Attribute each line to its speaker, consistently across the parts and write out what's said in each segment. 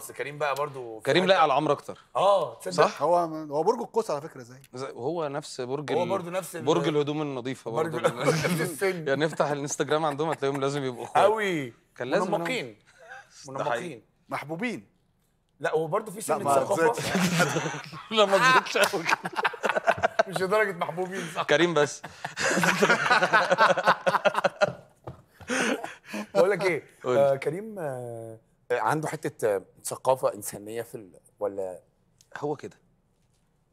Speaker 1: بس كريم بقى برضو كريم لاقي على عمرو اكتر اه تصدق صح هو هو برج القوس على فكره زي هو نفس برج هو برضو نفس برج الهدوم النظيفه برضو نفس السن يعني نفتح الانستجرام عندهم هتلاقيهم لازم يبقوا اخوات قوي كان لازم منمقين منمقين محبوبين لا هو برضه في سنه ثقافه لا ما تزيدش قوي مش لدرجه محبوبين صح كريم بس بقول لك ايه آه كريم آه عنده حته ثقافه انسانيه في ال... ولا هو كده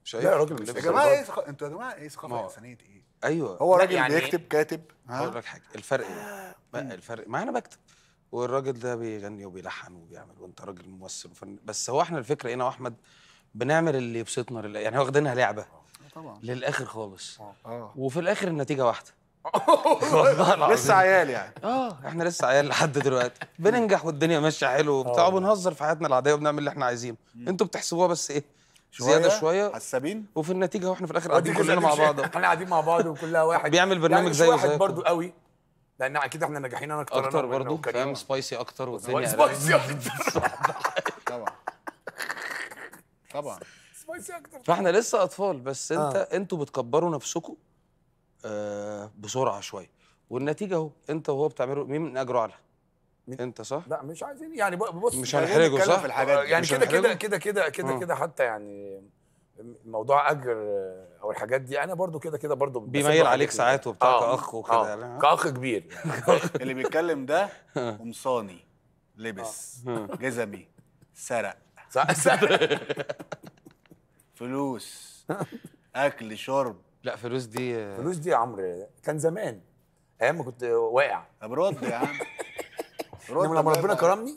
Speaker 1: شايف لا يا راجل مش يا جماعه ايه انتوا يا جماعه ايه ثقافه انسانيه ايه ايوه هو راجل يعني بيكتب كاتب هقول لك حاجه الفرق ايه الفرق ما انا بكتب والراجل ده بيغني وبيلحن وبيعمل وانت راجل ممثل وفن بس هو احنا الفكره هنا واحمد بنعمل اللي يبسطنا يعني واخدينها لعبه آه، طبعا للاخر خالص اه وفي الاخر النتيجه واحده لسه عيال يعني اه احنا لسه عيال لحد دلوقتي بننجح والدنيا ماشيه حلو وبتاع آه. وبنهزر في حياتنا العاديه وبنعمل اللي احنا عايزينه انتوا بتحسبوها بس ايه شوية زياده شويه حسابين وفي النتيجه واحنا في الاخر قاعدين كلنا مع بعض احنا قاعدين مع بعض وكلها واحد بيعمل يعني برنامج زي واحد برضو قوي لان اكيد احنا ناجحين انا اكتر اكتر برضه فاهم سبايسي اكتر والدنيا سبايسي يعني. اكتر طبعا طبعا سبايسي اكتر فاحنا لسه اطفال بس آه. انت انتوا بتكبروا نفسكم آه، بسرعه شويه والنتيجه اهو انت وهو بتعملوا مين اجره على انت صح؟ لا مش عايزين يعني بص مش هنحرجه صح؟ في الحاجات دي. يعني كده كده كده كده كده كده حتى يعني موضوع اجر او الحاجات دي انا برضو كده كده برضو بيميل عليك ساعات وبتاع آه. كاخ وكده آه. يعني. كاخ كبير اللي بيتكلم ده قمصاني لبس آه. جزمي سرق سرق فلوس اكل شرب لا فلوس دي فلوس دي يا عمرو كان زمان ايام ما كنت واقع طب رد يا عم رد لما ربنا كرمني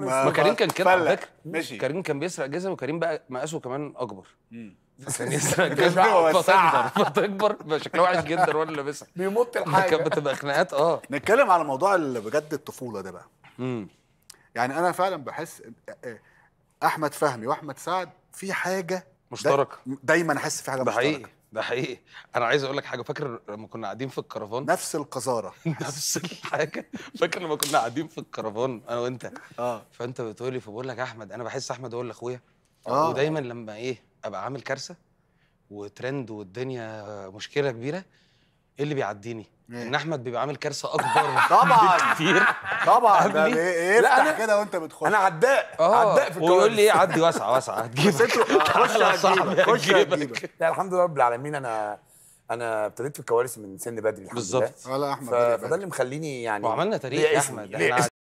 Speaker 1: ما كريم كان كده على فكره كريم كان بيسرق جزم وكريم بقى مقاسه كمان اكبر كان يسرق جزم فتكبر فتكبر شكله وحش جدا وانا لابسها بيمط الحاجه كانت بتبقى خناقات اه نتكلم على موضوع بجد الطفوله ده بقى امم يعني انا فعلا بحس احمد فهمي واحمد سعد في حاجه مشتركه دايما احس في حاجه مشتركه ده حقيقي انا عايز اقول لك حاجه فاكر لما كنا قاعدين في الكرفان نفس القذاره نفس الحاجه فاكر لما كنا قاعدين في الكرفان انا وانت اه فانت بتقولي فبقول لك احمد انا بحس احمد هو اللي اخويا اه ودايما لما ايه ابقى عامل كارثه وترند والدنيا مشكله كبيره ايه اللي بيعديني؟ إيه. ان احمد بيبقى عامل كارثه اكبر طبعا كتير طبعا ده إيه؟ انا كده وانت بتخش انا عداء عداء في آه. الكوره ويقول لي ايه عدي واسعه واسعه هتجيب خش يا صاحبي خش لا الحمد لله رب العالمين انا انا ابتديت في الكوارث من سن بدري الحمد لله بالظبط احمد فده اللي مخليني يعني وعملنا تاريخ يا احمد